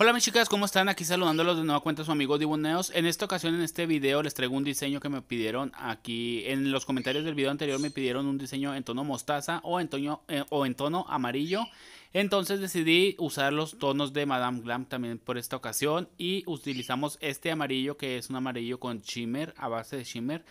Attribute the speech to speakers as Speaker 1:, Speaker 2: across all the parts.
Speaker 1: Hola mis chicas, ¿cómo están? Aquí saludándolos de nuevo cuenta su amigo Dibuneos. En esta ocasión, en este video, les traigo un diseño que me pidieron aquí. En los comentarios del video anterior me pidieron un diseño en tono mostaza o en, eh, o en tono amarillo. Entonces decidí usar los tonos de Madame Glam también por esta ocasión. Y utilizamos este amarillo que es un amarillo con shimmer, a base de shimmer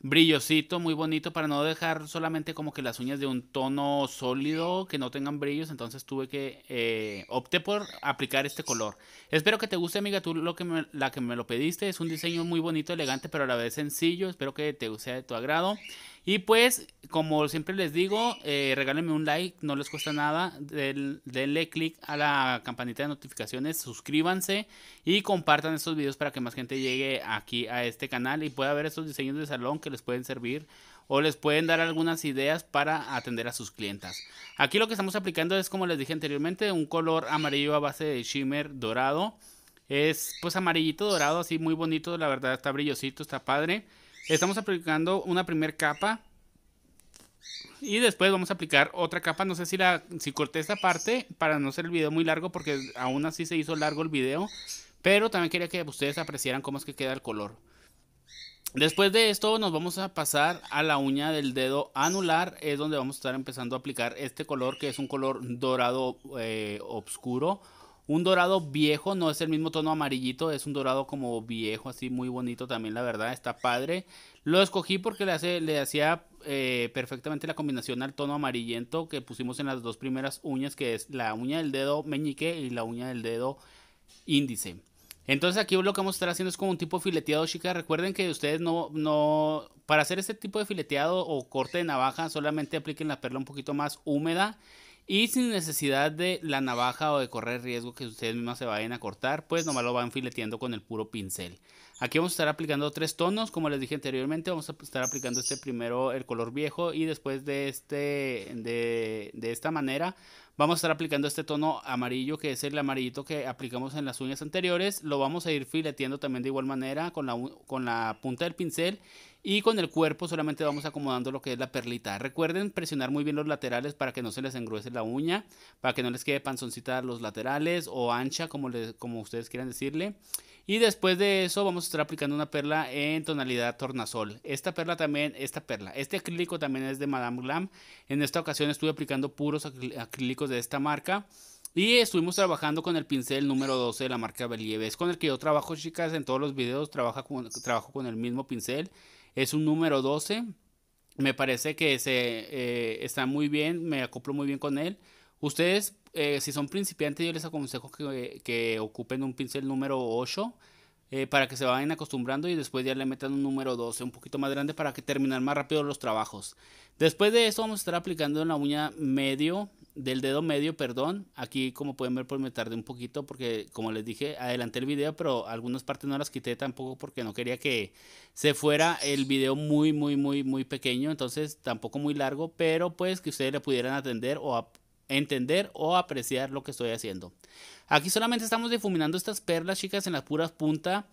Speaker 1: brillosito, muy bonito, para no dejar solamente como que las uñas de un tono sólido, que no tengan brillos, entonces tuve que, eh, opté por aplicar este color. Espero que te guste, amiga, tú lo que la que me lo pediste, es un diseño muy bonito, elegante, pero a la vez sencillo, espero que te sea de tu agrado. Y pues, como siempre les digo, eh, regálenme un like, no les cuesta nada. denle click a la campanita de notificaciones, suscríbanse y compartan estos videos para que más gente llegue aquí a este canal y pueda ver estos diseños de salón que les pueden servir o les pueden dar algunas ideas para atender a sus clientas. Aquí lo que estamos aplicando es, como les dije anteriormente, un color amarillo a base de shimmer dorado. Es pues amarillito dorado, así muy bonito, la verdad está brillosito, está padre. Estamos aplicando una primer capa. Y después vamos a aplicar otra capa. No sé si, si corté esta parte para no hacer el video muy largo porque aún así se hizo largo el video. Pero también quería que ustedes apreciaran cómo es que queda el color. Después de esto nos vamos a pasar a la uña del dedo anular. Es donde vamos a estar empezando a aplicar este color que es un color dorado obscuro. Eh, oscuro un dorado viejo, no es el mismo tono amarillito, es un dorado como viejo, así muy bonito también, la verdad, está padre. Lo escogí porque le, hace, le hacía eh, perfectamente la combinación al tono amarillento que pusimos en las dos primeras uñas, que es la uña del dedo meñique y la uña del dedo índice. Entonces aquí lo que vamos a estar haciendo es como un tipo fileteado, chicas. Recuerden que ustedes no, no, para hacer este tipo de fileteado o corte de navaja, solamente apliquen la perla un poquito más húmeda y sin necesidad de la navaja o de correr riesgo que ustedes mismos se vayan a cortar, pues nomás lo van fileteando con el puro pincel. Aquí vamos a estar aplicando tres tonos, como les dije anteriormente, vamos a estar aplicando este primero el color viejo y después de, este, de, esta manera vamos a estar aplicando este tono amarillo que es el amarillito que aplicamos en las uñas anteriores. Lo vamos a ir fileteando también de igual manera con la, con la punta del pincel y con el cuerpo solamente vamos acomodando lo que es la perlita. Recuerden presionar muy bien los laterales para que no se les engruese la uña, para que no les quede panzoncita los laterales o ancha como, como ustedes quieran decirle. Y después de eso vamos a estar aplicando una perla en tonalidad tornasol. Esta perla también, esta perla, este acrílico también es de Madame Glam. En esta ocasión estuve aplicando puros acrílicos de esta marca. Y estuvimos trabajando con el pincel número 12 de la marca Es con el que yo trabajo, chicas, en todos los videos trabajo con el mismo pincel. Es un número 12. Me parece que se, eh, está muy bien, me acoplo muy bien con él. Ustedes eh, si son principiantes, yo les aconsejo que, eh, ocupen un pincel número 8 eh, para que se vayan acostumbrando y después ya le metan un número 12, un poquito más grande para que terminen más rápido los trabajos. Después de eso vamos a estar aplicando en la uña medio, del dedo medio, perdón. Aquí como pueden ver pues me tardé un poquito porque como les dije adelanté el video pero algunas partes no las quité tampoco porque no quería que se fuera el video muy muy muy muy pequeño. Entonces tampoco muy largo pero pues que ustedes le pudieran atender o entender o apreciar lo que estoy haciendo. Aquí solamente estamos difuminando estas perlas, chicas, en las puras punta.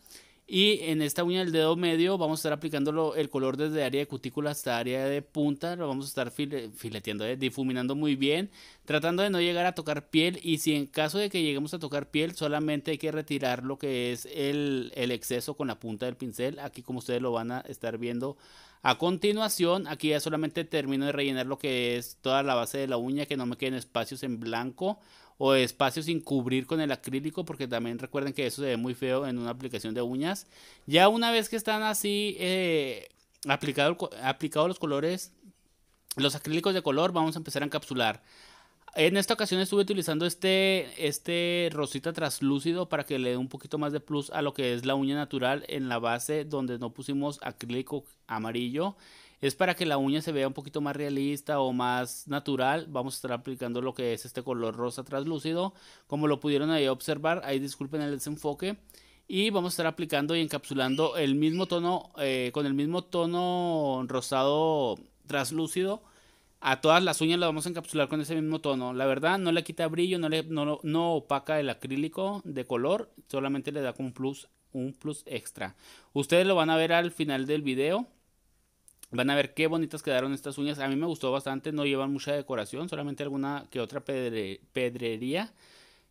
Speaker 1: Y en esta uña del dedo medio vamos a estar aplicando el color desde área de cutícula hasta área de punta. Lo vamos a estar fileteando, eh, difuminando muy bien, tratando de no llegar a tocar piel. Y si en caso de que lleguemos a tocar piel, solamente hay que retirar lo que es el, el exceso con la punta del pincel. Aquí como ustedes lo van a estar viendo a continuación, aquí ya solamente termino de rellenar lo que es toda la base de la uña, que no me queden espacios en blanco o espacios sin cubrir con el acrílico, porque también recuerden que eso se ve muy feo en una aplicación de uñas. Ya una vez que están así eh, aplicados aplicado los colores, los acrílicos de color, vamos a empezar a encapsular. En esta ocasión estuve utilizando este, este rosita traslúcido para que le dé un poquito más de plus a lo que es la uña natural en la base donde no pusimos acrílico amarillo. Es para que la uña se vea un poquito más realista o más natural. Vamos a estar aplicando lo que es este color rosa traslúcido. Como lo pudieron ahí observar, ahí disculpen el desenfoque. Y vamos a estar aplicando y encapsulando el mismo tono, eh, con el mismo tono rosado traslúcido. A todas las uñas las vamos a encapsular con ese mismo tono. La verdad, no le quita brillo, no, le, no, opaca el acrílico de color, solamente le da un plus, un plus extra. Ustedes lo van a ver al final del video. Van a ver qué bonitas quedaron estas uñas. A mí me gustó bastante, no llevan mucha decoración, solamente alguna que otra pedrería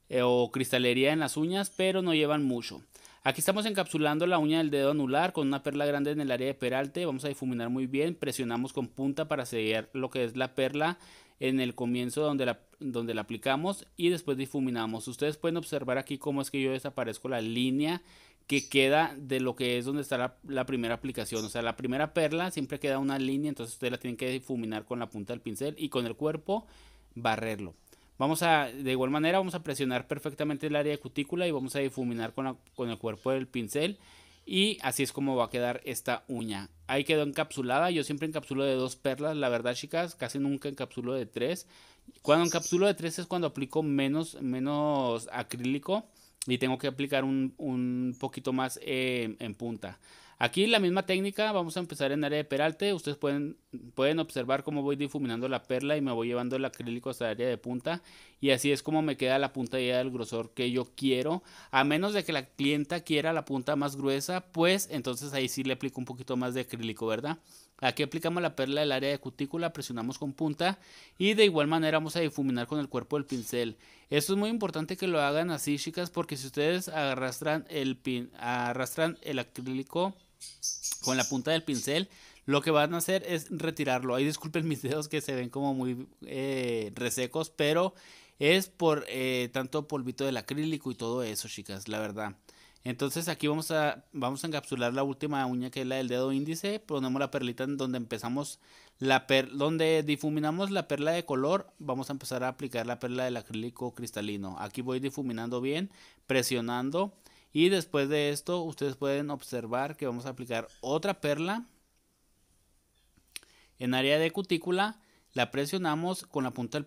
Speaker 1: eh, o cristalería en las uñas, pero no llevan mucho. Aquí estamos encapsulando la uña del dedo anular con una perla grande en el área de peralte. Vamos a difuminar muy bien. Presionamos con punta para sellar lo que es la perla en el comienzo donde la, donde la aplicamos y después difuminamos. Ustedes pueden observar aquí cómo es que yo desaparezco la línea que queda de lo que es donde está la, la, primera aplicación. O sea, la primera perla siempre queda una línea, entonces ustedes la tienen que difuminar con la punta del pincel y con el cuerpo barrerlo. Vamos a, de igual manera, vamos a presionar perfectamente el área de cutícula y vamos a difuminar con, con el cuerpo del pincel. Y así es como va a quedar esta uña. Ahí quedó encapsulada. Yo siempre encapsulo de dos perlas. La verdad, chicas, casi nunca encapsulo de tres. Cuando encapsulo de tres es cuando aplico menos, menos acrílico. Y tengo que aplicar un, poquito más eh, en punta. Aquí la misma técnica, vamos a empezar en área de peralte. Ustedes pueden, pueden observar cómo voy difuminando la perla y me voy llevando el acrílico hasta el área de punta. Y así es como me queda la punta ya del grosor que yo quiero. A menos de que la clienta quiera la punta más gruesa, pues entonces ahí sí le aplico un poquito más de acrílico, ¿verdad? Aquí aplicamos la perla del área de cutícula, presionamos con punta y de igual manera vamos a difuminar con el cuerpo del pincel. Esto es muy importante que lo hagan así, chicas, porque si ustedes arrastran el arrastran el acrílico con la punta del pincel, lo que van a hacer es retirarlo. Ahí disculpen mis dedos que se ven como muy eh, resecos, pero es por eh, tanto polvito del acrílico y todo eso, chicas, la verdad. Entonces aquí vamos a, vamos a encapsular la última uña que es la del dedo índice. Ponemos la perlita en donde empezamos la donde difuminamos la perla de color. Vamos a empezar a aplicar la perla del acrílico cristalino. Aquí voy difuminando bien, presionando. Y después de esto ustedes pueden observar que vamos a aplicar otra perla en área de cutícula la presionamos con la punta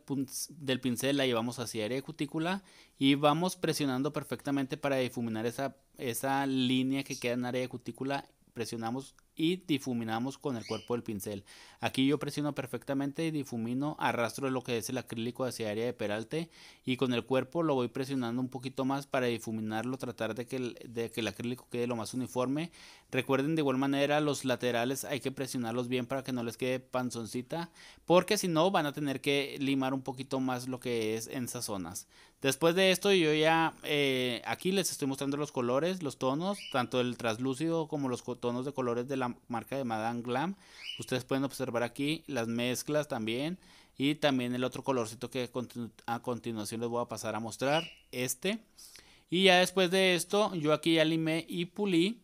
Speaker 1: del pincel, la llevamos hacia área de cutícula y vamos presionando perfectamente para difuminar esa, esa línea que queda en área de cutícula. Presionamos y difuminamos con el cuerpo del pincel. Aquí yo presiono perfectamente y difumino, arrastro lo que es el acrílico hacia área de peralte y con el cuerpo lo voy presionando un poquito más para difuminarlo, tratar de que el, que el acrílico quede lo más uniforme. Recuerden de igual manera los laterales hay que presionarlos bien para que no les quede panzoncita porque si no van a tener que limar un poquito más lo que es en esas zonas. Después de esto yo ya eh, aquí les estoy mostrando los colores, los tonos, tanto el translúcido como los tonos de colores de la marca de Madame Glam. Ustedes pueden observar aquí las mezclas también. Y también el otro colorcito que a continuación les voy a pasar a mostrar. Este. Y ya después de esto, yo aquí ya limé y pulí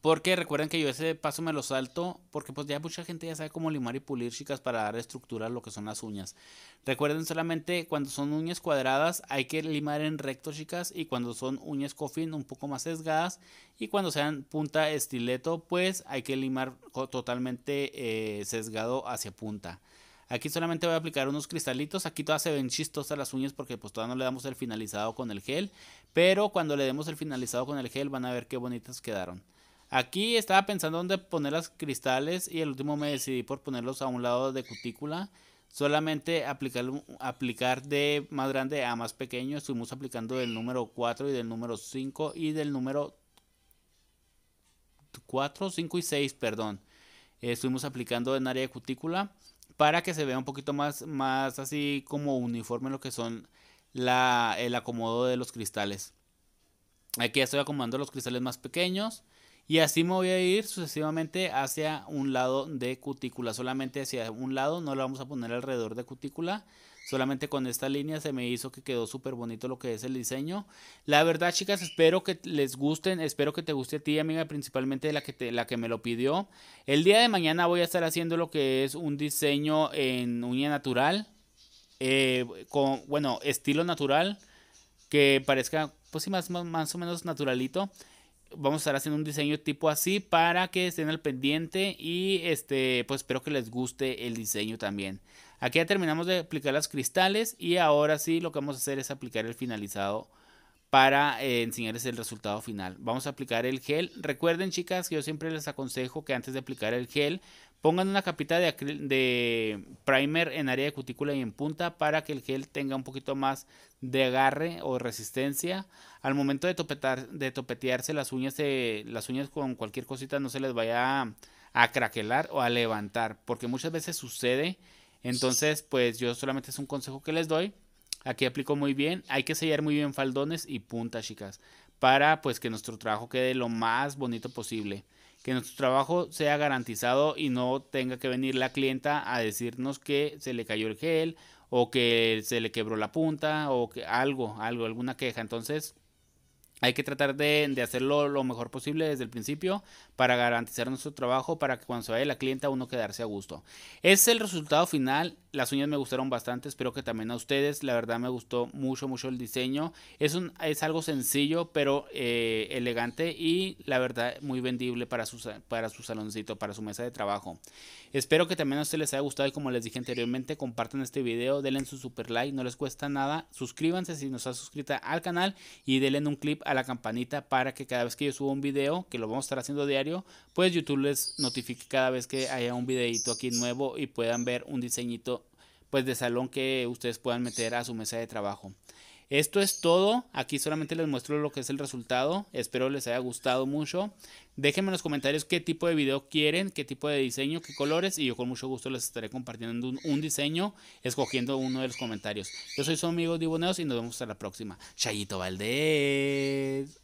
Speaker 1: porque recuerden que yo ese paso me lo salto porque pues ya mucha gente ya sabe cómo limar y pulir chicas para dar estructura a lo que son las uñas. Recuerden solamente cuando son uñas cuadradas hay que limar en recto chicas y cuando son uñas coffin un poco más sesgadas y cuando sean punta estileto pues hay que limar totalmente eh, sesgado hacia punta. Aquí solamente voy a aplicar unos cristalitos. Aquí todas se ven chistosas las uñas porque pues todavía no le damos el finalizado con el gel. Pero cuando le demos el finalizado con el gel van a ver qué bonitas quedaron. Aquí estaba pensando dónde poner los cristales y el último me decidí por ponerlos a un lado de cutícula. Solamente aplicar, aplicar de más grande a más pequeño. Estuvimos aplicando del número 4 y del número 5 y del número 4, 5 y 6, perdón. Estuvimos aplicando en área de cutícula para que se vea un poquito más, más así como uniforme lo que son el acomodo de los cristales. Aquí ya estoy acomodando los cristales más pequeños. Y así me voy a ir sucesivamente hacia un lado de cutícula, solamente hacia un lado, no lo vamos a poner alrededor de cutícula. Solamente con esta línea se me hizo que quedó súper bonito lo que es el diseño. La verdad, chicas, espero que les gusten. Espero que te guste a ti, amiga, principalmente la que, la que me lo pidió. El día de mañana voy a estar haciendo lo que es un diseño en uña natural. Eh, con, bueno, estilo natural. Que parezca, pues sí, más, más, más o menos naturalito vamos a estar haciendo un diseño tipo así para que estén al pendiente y este, pues espero que les guste el diseño también. Aquí ya terminamos de aplicar los cristales y ahora sí lo que vamos a hacer es aplicar el finalizado para eh, enseñarles el resultado final. Vamos a aplicar el gel. Recuerden chicas que yo siempre les aconsejo que antes de aplicar el gel Pongan una capita de, de, primer en área de cutícula y en punta para que el gel tenga un poquito más de agarre o resistencia. Al momento de, de topetearse las uñas, las uñas con cualquier cosita no se les vaya a, craquelar o a levantar, porque muchas veces sucede. Entonces, pues yo solamente es un consejo que les doy. Aquí aplico muy bien. Hay que sellar muy bien faldones y puntas, chicas, para pues que nuestro trabajo quede lo más bonito posible que nuestro trabajo sea garantizado y no tenga que venir la clienta a decirnos que se le cayó el gel o que se le quebró la punta o que algo, algo, alguna queja. Entonces, hay que tratar de, hacerlo lo mejor posible desde el principio para garantizar nuestro trabajo, para que cuando se vaya la clienta uno quedarse a gusto. Es el resultado final. Las uñas me gustaron bastante, espero que también a ustedes. La verdad me gustó mucho, mucho el diseño. Es, un, es algo sencillo, pero eh, elegante y la verdad muy vendible para su, para su saloncito, para su mesa de trabajo. Espero que también a ustedes les haya gustado y como les dije anteriormente, compartan este video, denle su super like, no les cuesta nada. Suscríbanse si no están suscrita al canal y denle un clip a la campanita para que cada vez que yo suba un video, que lo vamos a estar haciendo diario, pues YouTube les notifique cada vez que haya un videito aquí nuevo y puedan ver un diseñito pues de salón que ustedes puedan meter a su mesa de trabajo. Esto es todo. Aquí solamente les muestro lo que es el resultado. Espero les haya gustado mucho. Déjenme en los comentarios qué tipo de video quieren, qué tipo de diseño, qué colores. Y yo con mucho gusto les estaré compartiendo un, diseño, escogiendo uno de los comentarios. Yo soy su amigo Diboneos y nos vemos hasta la próxima. Chayito Valdés.